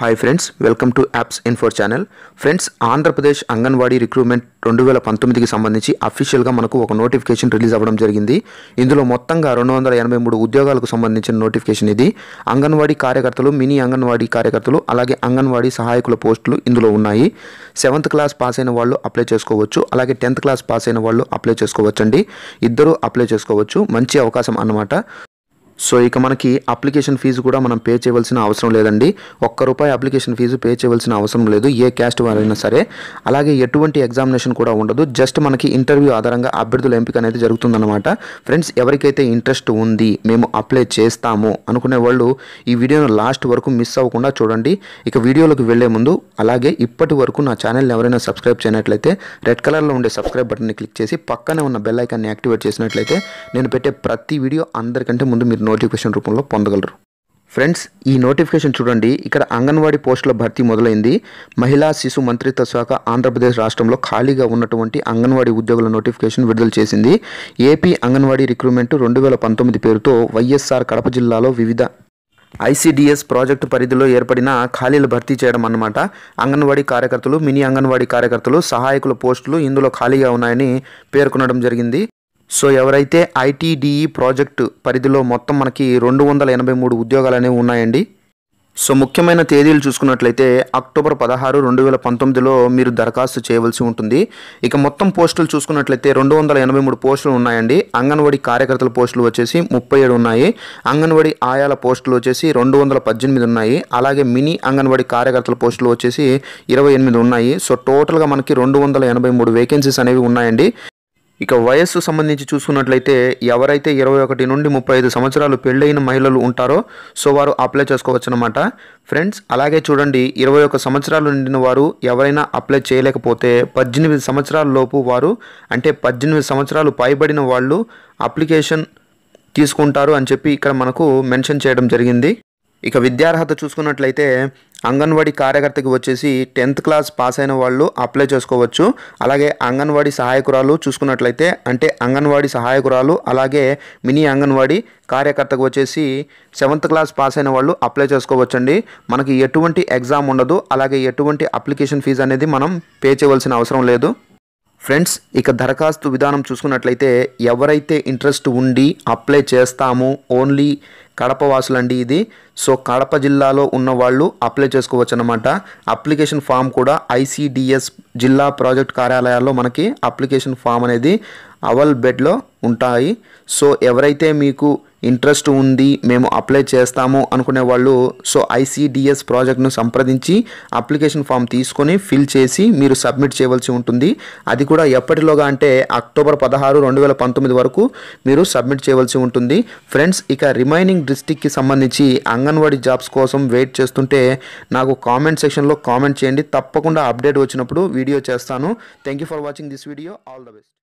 hi friends welcome to apps info channel friends Andhra Pradesh anganwadi recruitment రెండు వేల పంతొమ్మిదికి సంబంధించి అఫీషియల్గా మనకు ఒక నోటిఫికేషన్ రిలీజ్ అవ్వడం జరిగింది ఇందులో మొత్తంగా రెండు వందల ఎనభై మూడు ఉద్యోగాలకు సంబంధించిన నోటిఫికేషన్ ఇది అంగన్వాడీ కార్యకర్తలు మినీ అంగన్వాడీ కార్యకర్తలు అలాగే అంగన్వాడీ సహాయకుల పోస్టులు ఇందులో ఉన్నాయి సెవెంత్ క్లాస్ పాస్ అయిన వాళ్ళు అప్లై చేసుకోవచ్చు అలాగే టెన్త్ క్లాస్ పాస్ అయిన వాళ్ళు అప్లై చేసుకోవచ్చండి ఇద్దరూ అప్లై చేసుకోవచ్చు మంచి అవకాశం అన్నమాట సో ఇక మనకి అప్లికేషన్ ఫీజు కూడా మనం పే చేయవలసిన అవసరం లేదండి ఒక్క రూపాయి అప్లికేషన్ ఫీజు పే చేయవలసిన అవసరం లేదు ఏ క్యాస్ట్ వారైనా సరే అలాగే ఎటువంటి ఎగ్జామినేషన్ కూడా ఉండదు జస్ట్ మనకి ఇంటర్వ్యూ ఆధారంగా అభ్యర్థుల ఎంపిక అనేది జరుగుతుందన్నమాట ఫ్రెండ్స్ ఎవరికైతే ఇంట్రెస్ట్ ఉంది మేము అప్లై చేస్తాము అనుకునే వాళ్ళు ఈ వీడియోను లాస్ట్ వరకు మిస్ అవ్వకుండా చూడండి ఇక వీడియోలోకి వెళ్లే ముందు అలాగే ఇప్పటి వరకు నా ఛానల్ని ఎవరైనా సబ్స్క్రైబ్ చేయనట్లయితే రెడ్ కలర్లో ఉండే సబ్స్క్రైబ్ బటన్ని క్లిక్ చేసి పక్కనే ఉన్న బెల్ ఐకాన్ని యాక్టివేట్ చేసినట్లయితే నేను పెట్టే ప్రతి వీడియో అందరికంటే ముందు మీరు నోటిఫికేషన్ రూపంలో పొందగలరు ఫ్రెండ్స్ ఈ నోటిఫికేషన్ చూడండి ఇక్కడ అంగన్వాడీ పోస్టుల భర్తీ మొదలైంది మహిళా శిశు మంత్రిత్వ శాఖ ఆంధ్రప్రదేశ్ రాష్ట్రంలో ఖాళీగా ఉన్నటువంటి అంగన్వాడీ ఉద్యోగుల నోటిఫికేషన్ విడుదల చేసింది ఏపీ అంగన్వాడీ రిక్రూట్మెంట్ రెండు వేల పంతొమ్మిది పేరుతో వైఎస్ఆర్ కడప జిల్లాలో వివిధ ఐసీడిఎస్ ప్రాజెక్టు పరిధిలో ఏర్పడిన ఖాళీలు భర్తీ చేయడం అన్నమాట అంగన్వాడీ కార్యకర్తలు మినీ అంగన్వాడీ కార్యకర్తలు సహాయకుల పోస్టులు ఇందులో ఖాళీగా ఉన్నాయని పేర్కొనడం జరిగింది సో ఎవరైతే ఐటీడీఈ ప్రాజెక్టు పరిధిలో మొత్తం మనకి రెండు వందల ఎనభై మూడు ఉద్యోగాలు అనేవి ఉన్నాయండి సో ముఖ్యమైన తేదీలు చూసుకున్నట్లయితే అక్టోబర్ పదహారు రెండు వేల పంతొమ్మిదిలో మీరు దరఖాస్తు చేయవలసి ఉంటుంది ఇక మొత్తం పోస్టులు చూసుకున్నట్లయితే రెండు వందల ఎనభై మూడు పోస్టులు ఉన్నాయండి అంగన్వాడీ కార్యకర్తల పోస్టులు వచ్చేసి ముప్పై ఏడు ఉన్నాయి అంగన్వాడీ ఆయాల పోస్టులు వచ్చేసి రెండు వందల పద్దెనిమిది ఉన్నాయి అలాగే మినీ అంగన్వాడీ కార్యకర్తల పోస్టులు వచ్చేసి ఇరవై ఎనిమిది ఉన్నాయి సో టోటల్గా మనకి రెండు వందల ఎనభై మూడు వేకెన్సీస్ అనేవి ఉన్నాయండి ఇక వయస్సు సంబంధించి చూసుకున్నట్లయితే ఎవరైతే ఇరవై ఒకటి నుండి ముప్పై ఐదు సంవత్సరాలు పెళ్ళైన మహిళలు ఉంటారో సో వారు అప్లై చేసుకోవచ్చు అనమాట ఫ్రెండ్స్ అలాగే చూడండి ఇరవై ఒక సంవత్సరాలు నిండిన వారు ఎవరైనా అప్లై చేయలేకపోతే పద్దెనిమిది సంవత్సరాల లోపు వారు అంటే పద్దెనిమిది సంవత్సరాలు పైబడిన వాళ్ళు అప్లికేషన్ తీసుకుంటారు అని చెప్పి ఇక్కడ మనకు మెన్షన్ చేయడం జరిగింది ఇక విద్యార్హత చూసుకున్నట్లయితే అంగన్వాడీ కార్యకర్తకి వచ్చేసి టెన్త్ క్లాస్ పాస్ అయిన వాళ్ళు అప్లై చేసుకోవచ్చు అలాగే అంగన్వాడీ సహాయకురాలు చూసుకున్నట్లయితే అంటే అంగన్వాడీ సహాయకురాలు అలాగే మినీ అంగన్వాడీ కార్యకర్తకు వచ్చేసి సెవెంత్ క్లాస్ పాస్ అయిన వాళ్ళు అప్లై చేసుకోవచ్చండి మనకి ఎటువంటి ఎగ్జామ్ ఉండదు అలాగే ఎటువంటి అప్లికేషన్ ఫీజు అనేది మనం పే చేయవలసిన అవసరం లేదు ఫ్రెండ్స్ ఇక దరఖాస్తు విధానం చూసుకున్నట్లయితే ఎవరైతే ఇంట్రెస్ట్ ఉండి అప్లై చేస్తాము ఓన్లీ కడప వాసులండి ఇది సో కడప జిల్లాలో ఉన్న వాళ్ళు అప్లై చేసుకోవచ్చు అనమాట అప్లికేషన్ ఫామ్ కూడా ఐసీడిఎస్ జిల్లా ప్రాజెక్ట్ కార్యాలయాల్లో మనకి అప్లికేషన్ ఫామ్ అనేది అవల్ బెడ్లో ఉంటాయి సో ఎవరైతే మీకు ఇంట్రెస్ట్ ఉంది మేము అప్లై చేస్తాము అనుకునే వాళ్ళు సో ఐసీడిఎస్ ప్రాజెక్ట్ను సంప్రదించి అప్లికేషన్ ఫామ్ తీసుకొని ఫిల్ చేసి మీరు సబ్మిట్ చేయవలసి ఉంటుంది అది కూడా ఎప్పటిలోగా అంటే అక్టోబర్ పదహారు రెండు వేల పంతొమ్మిది వరకు మీరు సబ్మిట్ చేయవలసి ఉంటుంది ఫ్రెండ్స్ ఇక రిమైనింగ్ డిస్టిక్కి సంబంధించి అంగన్వాడీ జాబ్స్ కోసం వెయిట్ చేస్తుంటే నాకు కామెంట్ సెక్షన్లో కామెంట్ చేయండి తప్పకుండా అప్డేట్ వచ్చినప్పుడు వీడియో చేస్తాను thank you for watching this video all the best